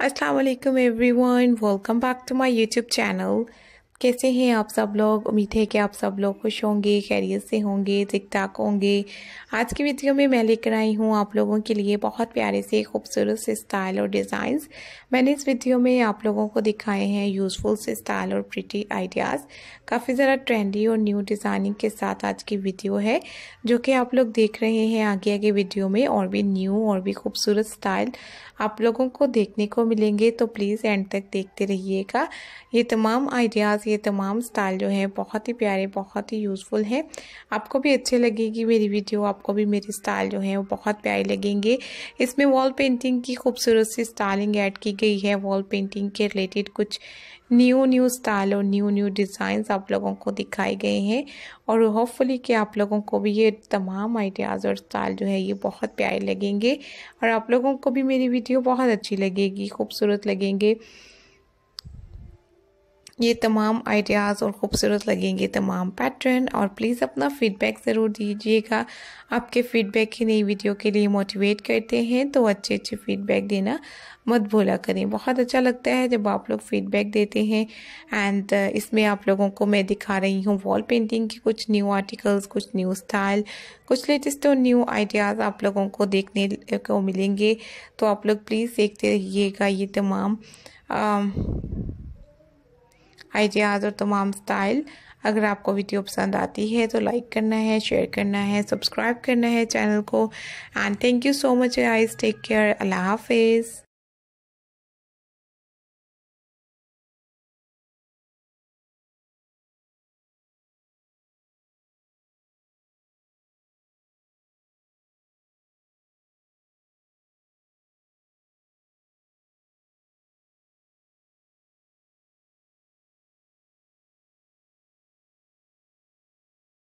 Assalamu alaikum everyone welcome back to my youtube channel कैसे हैं आप सब लोग उम्मीद है कि आप सब लोग खुश होंगे खैरियत से होंगे ठीक ठाक होंगे आज की वीडियो में मैं लेकर आई हूँ आप लोगों के लिए बहुत प्यारे से खूबसूरत से स्टाइल और डिज़ाइंस मैंने इस वीडियो में आप लोगों को दिखाए हैं यूज़फुल से स्टाइल और प्रिटी आइडियाज़ काफ़ी ज़रा ट्रेंडी और न्यू डिज़ाइनिंग के साथ आज की वीडियो है जो कि आप लोग देख रहे हैं आगे आगे वीडियो में और भी न्यू और भी खूबसूरत स्टाइल आप लोगों को देखने को मिलेंगे तो प्लीज़ एंड तक देखते रहिएगा ये तमाम आइडियाज़ ये तमाम स्टाइल जो है बहुत ही प्यारे बहुत ही यूज़फुल हैं आपको भी अच्छे लगेगी मेरी वीडियो आपको भी मेरे स्टाइल जो है वो बहुत प्यारे लगेंगे इसमें वॉल पेंटिंग की खूबसूरत सी स्टाइलिंग ऐड की गई है वॉल पेंटिंग के रिलेटेड कुछ न्यू न्यू स्टाइल और न्यू न्यू डिज़ाइंस आप लोगों को दिखाए गए हैं और होपफुली कि आप लोगों को भी ये तमाम आइडियाज़ और स्टाइल जो है ये बहुत प्यारे लगेंगे और आप लोगों को भी मेरी वीडियो बहुत अच्छी लगेगी खूबसूरत लगेंगे ये तमाम आइडियाज़ और ख़ूबसूरत लगेंगे तमाम पैटर्न और प्लीज़ अपना फ़ीडबैक ज़रूर दीजिएगा आपके फ़ीडबैक ही नई वीडियो के लिए मोटिवेट करते हैं तो अच्छे अच्छे फ़ीडबैक देना मत भूला करें बहुत अच्छा लगता है जब आप लोग फीडबैक देते हैं एंड uh, इसमें आप लोगों को मैं दिखा रही हूँ वॉल पेंटिंग की कुछ न्यू आर्टिकल्स कुछ न्यू स्टाइल कुछ लेटेस्ट और न्यू आइडियाज़ आप लोगों को देखने को मिलेंगे तो आप लोग प्लीज़ देखते रहिएगा ये तमाम um, आइडियाज़ और तमाम स्टाइल अगर आपको वीडियो पसंद आती है तो लाइक करना है शेयर करना है सब्सक्राइब करना है चैनल को and thank you so much eyes take care अल्लाह हाफिज़